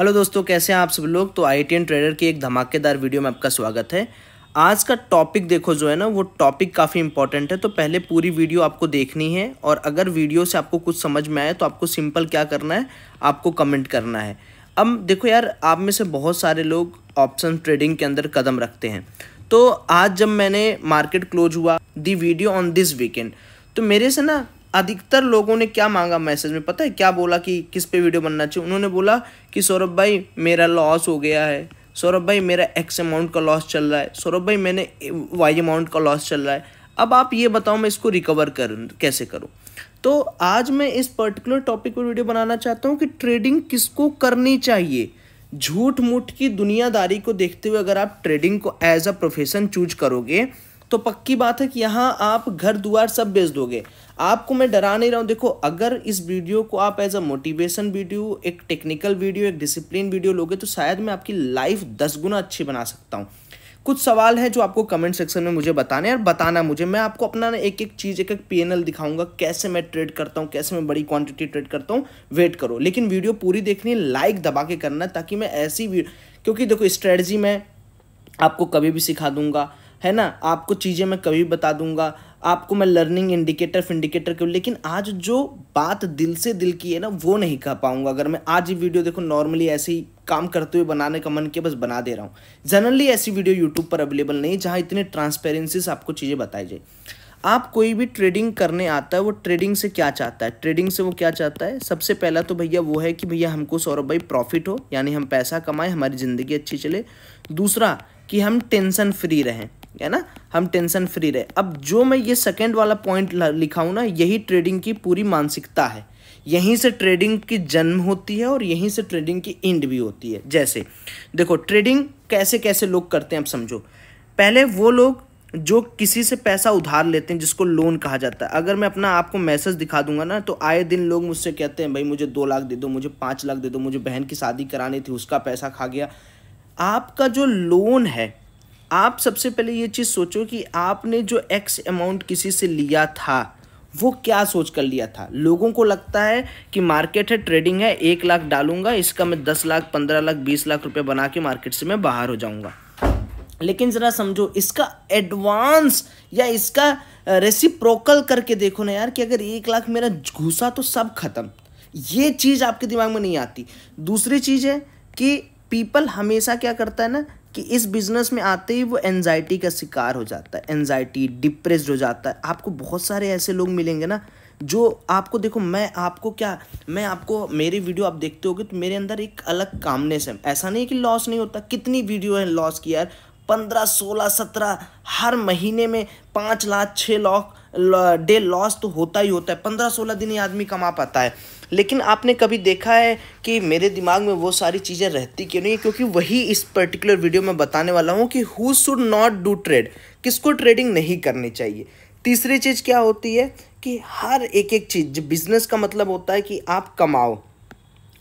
hello दोस्तों कैसे हैं आप सब लोग तो आई ट्रेडर की एक धमाकेदार वीडियो में आपका स्वागत है आज का टॉपिक देखो जो है ना वो टॉपिक काफ़ी इंपॉर्टेंट है तो पहले पूरी वीडियो आपको देखनी है और अगर वीडियो से आपको कुछ समझ में आए तो आपको सिंपल क्या करना है आपको कमेंट करना है अब देखो यार आप में से बहुत सारे लोग ऑप्शन ट्रेडिंग के अंदर कदम रखते हैं तो आज जब मैंने मार्केट क्लोज हुआ the video on this weekend तो मेरे से ना अधिकतर लोगों ने क्या मांगा मैसेज में पता है क्या बोला कि किस पे वीडियो बनना चाहिए उन्होंने बोला कि सौरभ भाई मेरा लॉस हो गया है सौरभ भाई मेरा एक्स अमाउंट का लॉस चल रहा है सौरभ भाई मैंने वाई अमाउंट का लॉस चल रहा है अब आप ये बताओ मैं इसको रिकवर कर कैसे करूँ तो आज मैं इस पर्टिकुलर टॉपिक पर वीडियो बनाना चाहता हूँ कि ट्रेडिंग किसको करनी चाहिए झूठ मूठ की दुनियादारी को देखते हुए अगर आप ट्रेडिंग को एज अ प्रोफेशन चूज करोगे तो पक्की बात है कि यहाँ आप घर द्वार सब बेच दोगे आपको मैं डरा नहीं रहा हूँ देखो अगर इस वीडियो को आप एज अ मोटिवेशन वीडियो एक टेक्निकल वीडियो एक डिसिप्लिन वीडियो लोगे तो शायद मैं आपकी लाइफ दस गुना अच्छी बना सकता हूँ कुछ सवाल है जो आपको कमेंट सेक्शन में मुझे बताने और बताना मुझे मैं आपको अपना एक एक चीज़ एक एक पी दिखाऊंगा कैसे मैं ट्रेड करता हूँ कैसे मैं बड़ी क्वांटिटी ट्रेड करता हूँ वेट करो लेकिन वीडियो पूरी देखनी लाइक दबा के करना ताकि मैं ऐसी क्योंकि देखो स्ट्रेटजी में आपको कभी भी सिखा दूंगा है ना आपको चीज़ें मैं कभी बता दूंगा आपको मैं लर्निंग इंडिकेटर फिंडिकेटर के लेकिन आज जो बात दिल से दिल की है ना वो नहीं कह पाऊंगा अगर मैं आज ये वीडियो देखो नॉर्मली ऐसे ही काम करते हुए बनाने का मन किया बस बना दे रहा हूँ जनरली ऐसी वीडियो यूट्यूब पर अवेलेबल नहीं जहाँ इतने ट्रांसपेरेंसी से आपको चीज़ें बताई जाए आप कोई भी ट्रेडिंग करने आता है वो ट्रेडिंग से क्या चाहता है ट्रेडिंग से वो क्या चाहता है सबसे पहला तो भैया वो है कि भैया हमको सौरभ भाई प्रॉफिट हो यानी हम पैसा कमाएं हमारी ज़िंदगी अच्छी चले दूसरा कि हम टेंशन फ्री रहें है ना हम टेंशन फ्री रहे अब जो मैं ये सेकेंड वाला पॉइंट लिखाऊँ ना यही ट्रेडिंग की पूरी मानसिकता है यहीं से ट्रेडिंग की जन्म होती है और यहीं से ट्रेडिंग की इंड भी होती है जैसे देखो ट्रेडिंग कैसे कैसे लोग करते हैं आप समझो पहले वो लोग जो किसी से पैसा उधार लेते हैं जिसको लोन कहा जाता है अगर मैं अपना आपको मैसेज दिखा दूंगा ना तो आए दिन लोग मुझसे कहते हैं भाई मुझे दो लाख दे दो मुझे पाँच लाख दे दो मुझे बहन की शादी करानी थी उसका पैसा खा गया आपका जो लोन है आप सबसे पहले ये चीज़ सोचो कि आपने जो एक्स अमाउंट किसी से लिया था वो क्या सोच कर लिया था लोगों को लगता है कि मार्केट है ट्रेडिंग है एक लाख डालूंगा इसका मैं दस लाख पंद्रह लाख बीस लाख रुपए बना के मार्केट से मैं बाहर हो जाऊंगा लेकिन ज़रा समझो इसका एडवांस या इसका रेसिप्रोकल करके देखो ना यार कि अगर एक लाख मेरा घुसा तो सब खत्म ये चीज़ आपके दिमाग में नहीं आती दूसरी चीज़ है कि पीपल हमेशा क्या करता है ना कि इस बिज़नेस में आते ही वो एनजाइटी का शिकार हो जाता है एनजाइटी डिप्रेस हो जाता है आपको बहुत सारे ऐसे लोग मिलेंगे ना जो आपको देखो मैं आपको क्या मैं आपको मेरी वीडियो आप देखते हो तो मेरे अंदर एक अलग कामनेस है ऐसा नहीं कि लॉस नहीं होता कितनी वीडियो है लॉस की यार पंद्रह सोलह सत्रह हर महीने में पाँच लाख छः लाख डे लॉस तो होता ही होता है पंद्रह सोलह दिन ही आदमी कमा पाता है लेकिन आपने कभी देखा है कि मेरे दिमाग में वो सारी चीज़ें रहती क्यों नहीं है क्योंकि वही इस पर्टिकुलर वीडियो में बताने वाला हूँ कि who should not do trade किसको ट्रेडिंग नहीं करनी चाहिए तीसरी चीज़ क्या होती है कि हर एक एक चीज़ बिज़नेस का मतलब होता है कि आप कमाओ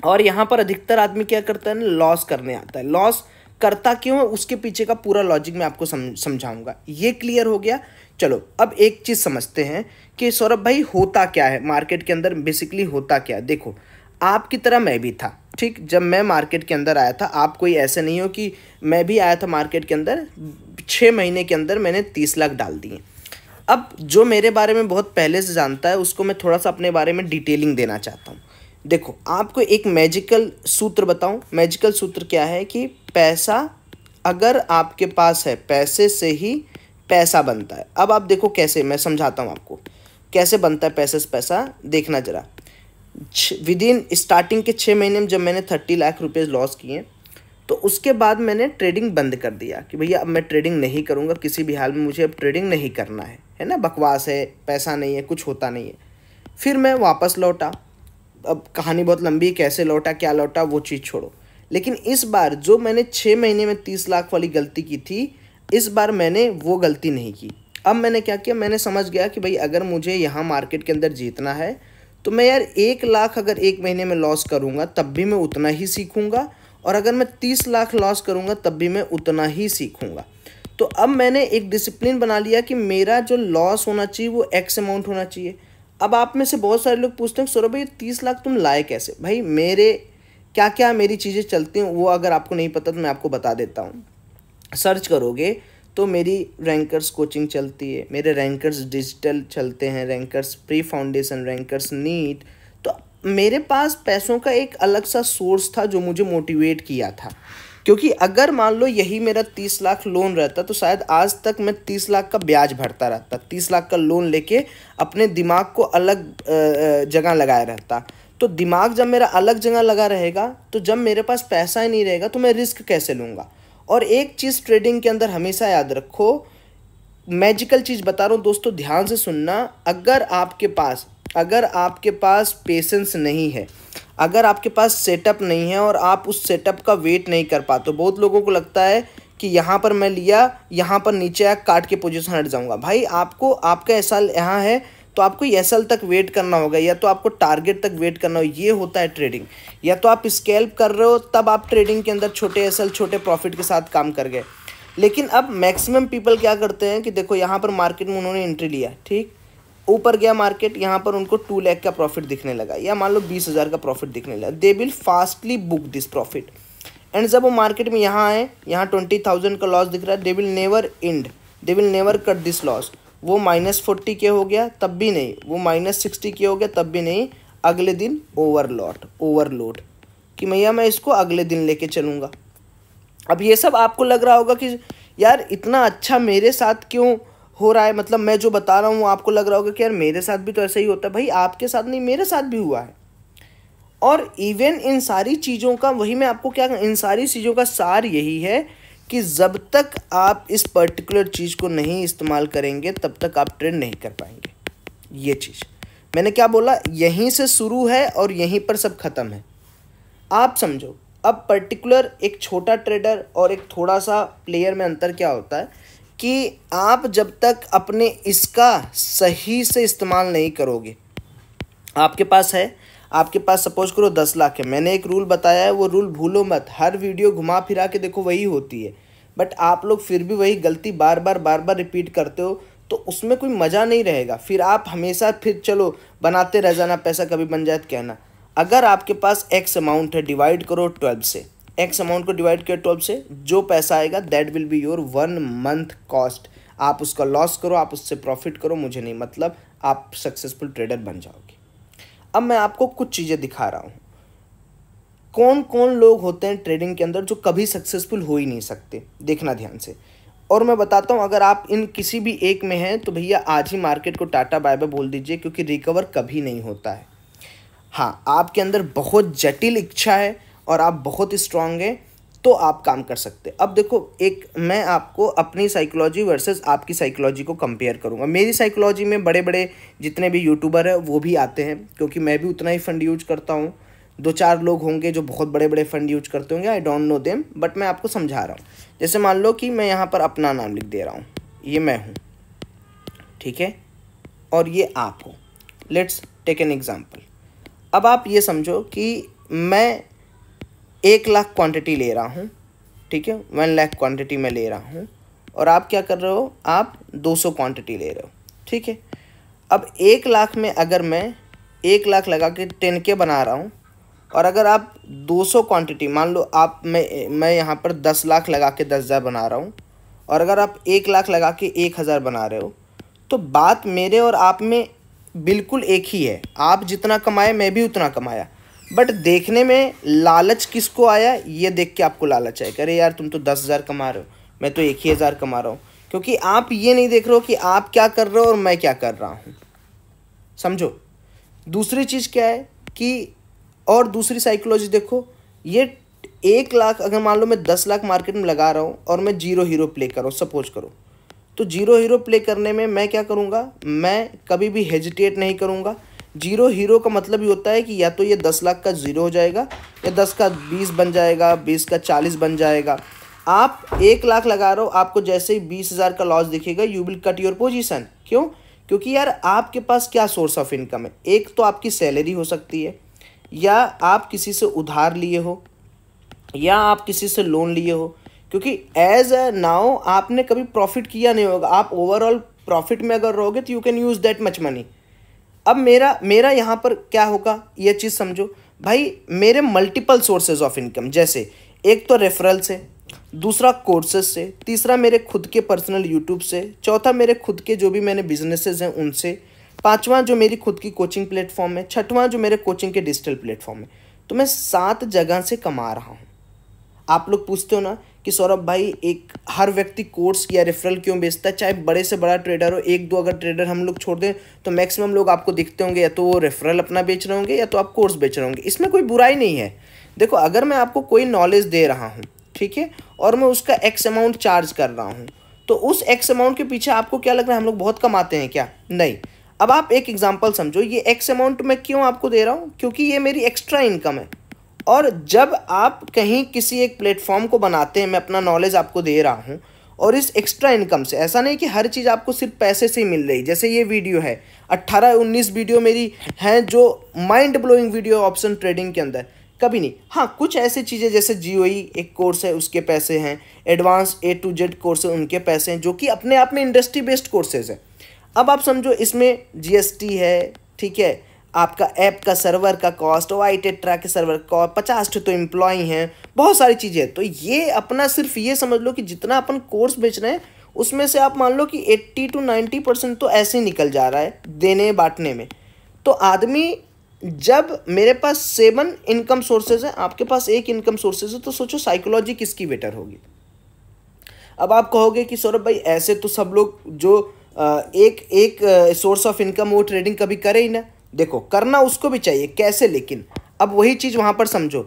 और यहाँ पर अधिकतर आदमी क्या करता है ना लॉस करने आता है लॉस करता क्यों है उसके पीछे का पूरा लॉजिक मैं आपको समझाऊंगा ये क्लियर हो गया चलो अब एक चीज़ समझते हैं कि सौरभ भाई होता क्या है मार्केट के अंदर बेसिकली होता क्या है देखो आपकी तरह मैं भी था ठीक जब मैं मार्केट के अंदर आया था आप कोई ऐसे नहीं हो कि मैं भी आया था मार्केट के अंदर छः महीने के अंदर मैंने तीस लाख डाल दिए अब जो मेरे बारे में बहुत पहले से जानता है उसको मैं थोड़ा सा अपने बारे में डिटेलिंग देना चाहता हूँ देखो आपको एक मैजिकल सूत्र बताऊँ मैजिकल सूत्र क्या है कि पैसा अगर आपके पास है पैसे से ही पैसा बनता है अब आप देखो कैसे मैं समझाता हूँ आपको कैसे बनता है पैसे से पैसा देखना ज़रा विद इन स्टार्टिंग के छः महीने में जब मैंने थर्टी लाख रुपये लॉस किए तो उसके बाद मैंने ट्रेडिंग बंद कर दिया कि भैया अब मैं ट्रेडिंग नहीं करूँगा किसी भी हाल में मुझे अब ट्रेडिंग नहीं करना है है ना बकवास है पैसा नहीं है कुछ होता नहीं है फिर मैं वापस लौटा अब कहानी बहुत लंबी है कैसे लौटा क्या लौटा वो चीज़ छोड़ो लेकिन इस बार जो मैंने छः महीने में तीस लाख वाली गलती की थी इस बार मैंने वो गलती नहीं की अब मैंने क्या किया मैंने समझ गया कि भाई अगर मुझे यहाँ मार्केट के अंदर जीतना है तो मैं यार एक लाख अगर एक महीने में लॉस करूँगा तब भी मैं उतना ही सीखूँगा और अगर मैं तीस लाख लॉस करूँगा तब भी मैं उतना ही सीखूँगा तो अब मैंने एक डिसिप्लिन बना लिया कि मेरा जो लॉस होना चाहिए वो एक्स अमाउंट होना चाहिए अब आप में से बहुत सारे लोग पूछते हैं सौरभ भाई तीस लाख तुम लाए कैसे भाई मेरे क्या क्या मेरी चीज़ें चलती हैं वो अगर आपको नहीं पता तो मैं आपको बता देता हूँ सर्च करोगे तो मेरी रैंकर्स कोचिंग चलती है मेरे रैंकर्स डिजिटल चलते हैं rankers pre foundation rankers NEET तो मेरे पास पैसों का एक अलग सा सोर्स था जो मुझे मोटिवेट किया था क्योंकि अगर मान लो यही मेरा तीस लाख लोन रहता तो शायद आज तक मैं तीस लाख का ब्याज भरता रहता तीस लाख का लोन लेके अपने दिमाग को अलग जगह लगाए रहता तो दिमाग जब मेरा अलग जगह लगा रहेगा तो जब मेरे पास पैसा ही नहीं रहेगा तो मैं रिस्क कैसे लूँगा और एक चीज़ ट्रेडिंग के अंदर हमेशा याद रखो मैजिकल चीज़ बता रहा हूँ दोस्तों ध्यान से सुनना अगर आपके पास अगर आपके पास पेशेंस नहीं है अगर आपके पास सेटअप नहीं है और आप उस सेटअप का वेट नहीं कर पाते बहुत लोगों को लगता है कि यहाँ पर मैं लिया यहाँ पर नीचे आ काट के पोजीशन हट जाऊँगा भाई आपको आपका ऐसा यहाँ है तो आपको एस तक वेट करना होगा या तो आपको टारगेट तक वेट करना होगा ये होता है ट्रेडिंग या तो आप स्केल्प कर रहे हो तब आप ट्रेडिंग के अंदर छोटे एस छोटे प्रॉफिट के साथ काम कर गए लेकिन अब मैक्सिमम पीपल क्या करते हैं कि देखो यहाँ पर मार्केट में उन्होंने एंट्री लिया ठीक ऊपर गया मार्केट यहाँ पर उनको टू लैख का प्रॉफिट दिखने लगा या मान लो बीस हज़ार का प्रॉफिट दिखने लगा they will fastly book this profit and जब वो मार्केट में यहाँ आए यहाँ ट्वेंटी थाउजेंड का लॉस दिख रहा है they will never and they will never cut this loss वो माइनस फोर्टी के हो गया तब भी नहीं वो माइनस सिक्सटी के हो गया तब भी नहीं अगले दिन ओवरलोड ओवरलोड कि भैया मैं इसको अगले दिन लेके चलूँगा अब ये सब आपको लग रहा होगा कि यार इतना अच्छा मेरे साथ क्यों हो रहा है मतलब मैं जो बता रहा हूँ आपको लग रहा होगा कि यार मेरे साथ भी तो ऐसा ही होता है भाई आपके साथ नहीं मेरे साथ भी हुआ है और इवन इन सारी चीज़ों का वही मैं आपको क्या इन सारी चीज़ों का सार यही है कि जब तक आप इस पर्टिकुलर चीज़ को नहीं इस्तेमाल करेंगे तब तक आप ट्रेड नहीं कर पाएंगे ये चीज़ मैंने क्या बोला यहीं से शुरू है और यहीं पर सब खत्म है आप समझो अब पर्टिकुलर एक छोटा ट्रेडर और एक थोड़ा सा प्लेयर में अंतर क्या होता है कि आप जब तक अपने इसका सही से इस्तेमाल नहीं करोगे आपके पास है आपके पास सपोज करो दस लाख है मैंने एक रूल बताया है वो रूल भूलो मत हर वीडियो घुमा फिरा के देखो वही होती है बट आप लोग फिर भी वही गलती बार बार बार बार रिपीट करते हो तो उसमें कोई मज़ा नहीं रहेगा फिर आप हमेशा फिर चलो बनाते रह जाना पैसा कभी बन जाए तो कहना अगर आपके पास एक्स अमाउंट है डिवाइड करो ट्वेल्व से एक्स अमाउंट को डिवाइड करो ट्वेल्व से जो पैसा आएगा that will be your one month cost आप उसका लॉस करो आप उससे प्रॉफिट करो मुझे नहीं मतलब आप सक्सेसफुल ट्रेडर बन जाओगे अब मैं आपको कुछ चीज़ें दिखा रहा हूँ कौन कौन लोग होते हैं ट्रेडिंग के अंदर जो कभी सक्सेसफुल हो ही नहीं सकते देखना ध्यान से और मैं बताता हूँ अगर आप इन किसी भी एक में हैं तो भैया आज ही मार्केट को टाटा बाय बाय बोल दीजिए क्योंकि रिकवर कभी नहीं होता है हाँ आपके अंदर बहुत जटिल इच्छा है और आप बहुत स्ट्रांग हैं तो आप काम कर सकते अब देखो एक मैं आपको अपनी साइकोलॉजी वर्सेस आपकी साइकोलॉजी को कंपेयर करूँगा मेरी साइकोलॉजी में बड़े बड़े जितने भी यूट्यूबर हैं वो भी आते हैं क्योंकि मैं भी उतना ही फंड यूज करता हूँ दो चार लोग होंगे जो बहुत बड़े बड़े फंड यूज करते होंगे I don't know them but मैं आपको समझा रहा हूँ जैसे मान लो कि मैं यहाँ पर अपना नाम लिख दे रहा हूँ ये मैं हूँ ठीक है और ये आप हो लेट्स टेक एन एग्ज़ाम्पल अब आप ये समझो कि मैं एक लाख क्वांटिटी ले रहा हूँ ठीक है वन लाख क्वांटिटी में ले रहा हूँ और आप क्या कर रहे हो आप दो सौ क्वान्टिटी ले रहे हो ठीक है अब एक लाख में अगर मैं एक लाख लगा के टेन के बना रहा हूँ और अगर आप दो सौ क्वान्टिटी मान लो आप मैं मैं यहाँ पर दस लाख लगा के दस हज़ार बना रहा हूँ और अगर आप एक लाख लगा के एक हज़ार बना रहे हो तो बात मेरे और आप में बिल्कुल एक ही है आप जितना कमाए मैं भी उतना कमाया बट देखने में लालच किसको आया ये देख के आपको लालच आएगा अरे यार तुम तो दस हज़ार कमा रहे हो मैं तो एक ही हज़ार कमा रहा हूँ क्योंकि आप ये नहीं देख रहे हो कि आप क्या कर रहे हो और मैं क्या कर रहा हूँ समझो दूसरी चीज़ क्या है कि और दूसरी साइकोलॉजी देखो ये एक लाख अगर मान लो मैं दस लाख मार्केट में लगा रहा हूँ और मैं जीरो हीरो प्ले कर रहा हूँ सपोज करो तो जीरो हीरो प्ले करने में मैं क्या करूँगा मैं कभी भी हेजिटेट नहीं करूँगा जीरो हीरो का मतलब ये होता है कि या तो ये दस लाख का ज़ीरो हो जाएगा या दस का बीस बन जाएगा बीस का चालीस बन जाएगा आप एक लाख लगा रहे हो आपको जैसे ही बीस हज़ार का लॉस दिखेगा you will cut your position क्यों क्योंकि यार आपके पास क्या सोर्स ऑफ इनकम है एक तो आपकी सैलरी हो सकती है या आप किसी से उधार लिए हो या आप किसी से लोन लिए हो क्योंकि एज अ नाउ आपने कभी प्रॉफिट किया नहीं होगा आप ओवरऑल प्रॉफिट में अगर रहोगे तो you can use that much money अब मेरा मेरा यहाँ पर क्या होगा ये चीज़ समझो भाई मेरे मल्टीपल सोर्सेज ऑफ इनकम जैसे एक तो रेफरल से दूसरा कोर्सेज से तीसरा मेरे खुद के पर्सनल यूट्यूब से चौथा मेरे खुद के जो भी मैंने बिजनेसेस हैं उनसे पांचवा जो मेरी खुद की कोचिंग प्लेटफॉर्म है छठवां जो मेरे कोचिंग के डिजिटल प्लेटफॉर्म है तो मैं सात जगह से कमा रहा हूँ आप लोग पूछते हो ना कि सौरभ भाई एक हर व्यक्ति कोर्स या रेफरल क्यों बेचता है चाहे बड़े से बड़ा ट्रेडर हो एक दो अगर ट्रेडर हम लोग छोड़ दें तो मैक्सिमम लोग आपको दिखते होंगे या तो वो रेफरल अपना बेच रहे होंगे या तो आप कोर्स बेच रहे होंगे इसमें कोई बुराई नहीं है देखो अगर मैं आपको कोई नॉलेज दे रहा हूँ ठीक है और मैं उसका एक्स अमाउंट चार्ज कर रहा हूँ तो उस एक्स अमाउंट के पीछे आपको क्या लग रहा है हम लोग बहुत कमाते हैं क्या नहीं अब आप एक एग्जाम्पल समझो ये एक्स अमाउंट मैं क्यों आपको दे रहा हूँ क्योंकि ये मेरी एक्स्ट्रा इनकम है और जब आप कहीं किसी एक प्लेटफॉर्म को बनाते हैं मैं अपना नॉलेज आपको दे रहा हूँ और इस एक्स्ट्रा इनकम से ऐसा नहीं कि हर चीज़ आपको सिर्फ पैसे से ही मिल रही जैसे ये वीडियो है अट्ठारह उन्नीस वीडियो मेरी हैं जो mind blowing video option trading के अंदर कभी नहीं हाँ कुछ ऐसी चीज़ें जैसे जियो एक कोर्स है उसके पैसे हैं advance A to Z course है उनके पैसे हैं जो कि अपने आप में इंडस्ट्री बेस्ड कोर्सेज हैं अब आप समझो इसमें जी है ठीक है आपका ऐप का सर्वर का कॉस्ट वाई आई टेट्रा के सर्वर का पचास तो एम्प्लॉय हैं बहुत सारी चीज़ें तो ये अपना सिर्फ ये समझ लो कि जितना अपन कोर्स बेच रहे हैं उसमें से आप मान लो कि 80 टू 90 परसेंट तो ऐसे ही निकल जा रहा है देने बांटने में तो आदमी जब मेरे पास सेवन इनकम सोर्सेज हैं आपके पास एक इनकम सोर्सेज है तो सोचो साइकोलॉजी किसकी बेटर होगी अब आप कहोगे कि सौरभ भाई ऐसे तो सब लोग जो एक एक सोर्स ऑफ इनकम वो ट्रेडिंग कभी करे ही ना देखो करना उसको भी चाहिए कैसे लेकिन अब वही चीज़ वहाँ पर समझो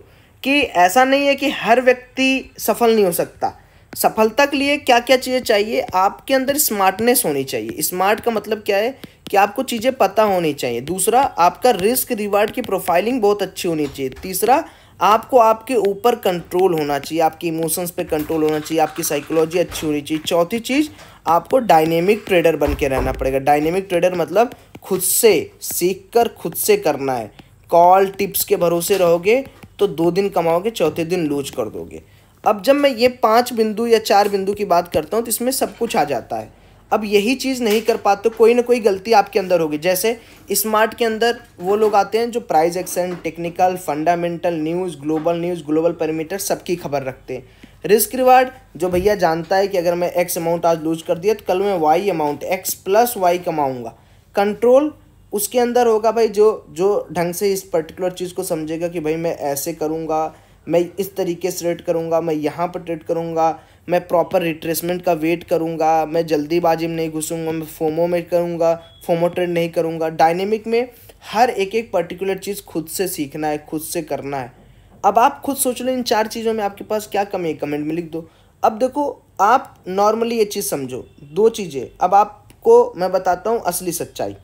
कि ऐसा नहीं है कि हर व्यक्ति सफल नहीं हो सकता सफलता के लिए क्या क्या चीज़ें चाहिए आपके अंदर स्मार्टनेस होनी चाहिए स्मार्ट का मतलब क्या है कि आपको चीज़ें पता होनी चाहिए दूसरा आपका रिस्क रिवार्ड की प्रोफाइलिंग बहुत अच्छी होनी चाहिए तीसरा आपको आपके ऊपर कंट्रोल होना चाहिए आपके इमोशंस पे कंट्रोल होना चाहिए आपकी साइकोलॉजी अच्छी होनी चाहिए चौथी चीज़ आपको डायनेमिक ट्रेडर बन के रहना पड़ेगा डायनेमिक ट्रेडर मतलब खुद से सीख कर खुद से करना है कॉल टिप्स के भरोसे रहोगे तो दो दिन कमाओगे चौथे दिन लूज कर दोगे अब जब मैं ये पाँच बिंदु या चार बिंदु की बात करता हूँ तो इसमें सब कुछ आ जाता है अब यही चीज़ नहीं कर पाते कोई ना कोई गलती आपके अंदर होगी जैसे स्मार्ट के अंदर वो लोग आते हैं जो price action technical fundamental news global news global parameter सबकी खबर रखते हैं रिस्क रिवार्ड जो भैया जानता है कि अगर मैं एक्स अमाउंट आज लूज कर दिया तो कल मैं Y amount X plus Y कमाऊँगा कंट्रोल उसके अंदर होगा भाई जो जो ढंग से इस पर्टिकुलर चीज़ को समझेगा कि भाई मैं ऐसे करूँगा मैं इस तरीके से ट्रेड करूँगा मैं यहाँ पर ट्रेड करूँगा मैं प्रॉपर रिट्रेसमेंट का वेट करूँगा मैं जल्दीबाजी में नहीं घुसूँगा मैं फोमो में करूँगा फोमो ट्रेड नहीं करूँगा डायनेमिक में हर एक एक पर्टिकुलर चीज़ खुद से सीखना है खुद से करना है अब आप खुद सोच लो इन चार चीज़ों में आपके पास क्या कमी है कमेंट में लिख दो अब देखो आप नॉर्मली ये चीज़ समझो दो चीज़ें अब आपको मैं बताता हूँ असली सच्चाई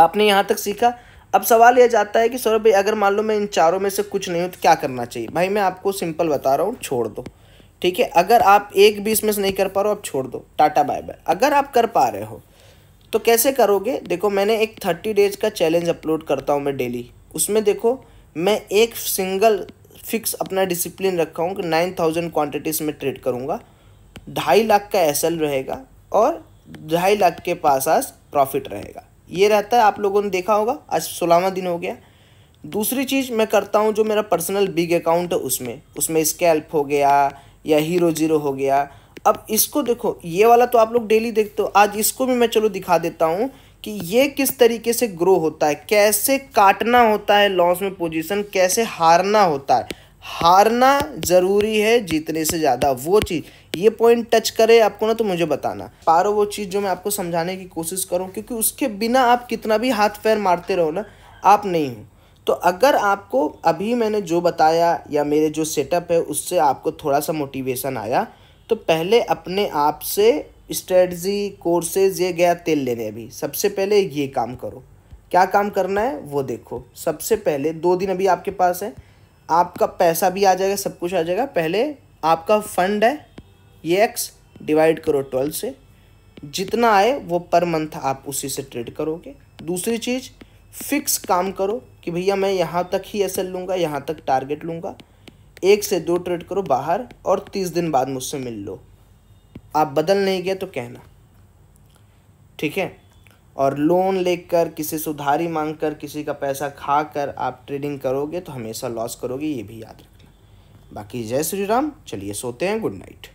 आपने यहाँ तक सीखा अब सवाल यह जाता है कि सौरभ भाई अगर मान लो मैं इन चारों में से कुछ नहीं हूँ तो क्या करना चाहिए भाई मैं आपको सिंपल बता रहा हूँ छोड़ दो ठीक है अगर आप एक भी इसमें से नहीं कर पा रहे हो आप छोड़ दो टाटा बाय बाय अगर आप कर पा रहे हो तो कैसे करोगे देखो मैंने एक थर्टी डेज का चैलेंज अपलोड करता हूँ मैं डेली उसमें देखो मैं एक सिंगल फिक्स अपना डिसिप्लिन रखा हूँ कि नाइन थाउजेंड क्वान्टिटीज़ में ट्रेड करूँगा ढाई लाख का एस रहेगा और ढाई लाख के पास आज प्रॉफिट रहेगा ये रहता है आप लोगों ने देखा होगा आज सोलहवा दिन हो गया दूसरी चीज़ मैं करता हूँ जो मेरा पर्सनल बिग अकाउंट है उसमें उसमें स्कैल्प हो गया या हीरो जीरो हो गया अब इसको देखो ये वाला तो आप लोग डेली देखते हो आज इसको भी मैं चलो दिखा देता हूँ कि ये किस तरीके से ग्रो होता है कैसे काटना होता है लॉस में पोजीशन कैसे हारना होता है हारना ज़रूरी है जीतने से ज़्यादा वो चीज़ ये पॉइंट टच करे आपको ना तो मुझे बताना पारो वो चीज़ जो मैं आपको समझाने की कोशिश करूँ क्योंकि उसके बिना आप कितना भी हाथ पैर मारते रहो ना आप नहीं हो तो अगर आपको अभी मैंने जो बताया या मेरे जो सेटअप है उससे आपको थोड़ा सा मोटिवेशन आया तो पहले अपने आप से स्ट्रेटजी कोर्सेज ये गया तेल लेने अभी सबसे पहले ये काम करो क्या काम करना है वो देखो सबसे पहले दो दिन अभी आपके पास है आपका पैसा भी आ जाएगा सब कुछ आ जाएगा पहले आपका फंड है ये एक्स डिवाइड करो ट्वेल्व से जितना आए वो पर मंथ आप उसी से ट्रेड करोगे दूसरी चीज़ फिक्स काम करो कि भैया मैं यहाँ तक ही एस लूँगा यहाँ तक टारगेट लूँगा एक से दो ट्रेड करो बाहर और तीस दिन बाद मुझसे मिल लो आप बदल नहीं गए तो कहना ठीक है और लोन लेकर किसी से उधारी मांग कर किसी का पैसा खा कर आप ट्रेडिंग करोगे तो हमेशा लॉस करोगे ये भी याद रखना बाकी जय श्री राम चलिए सोते हैं गुड नाइट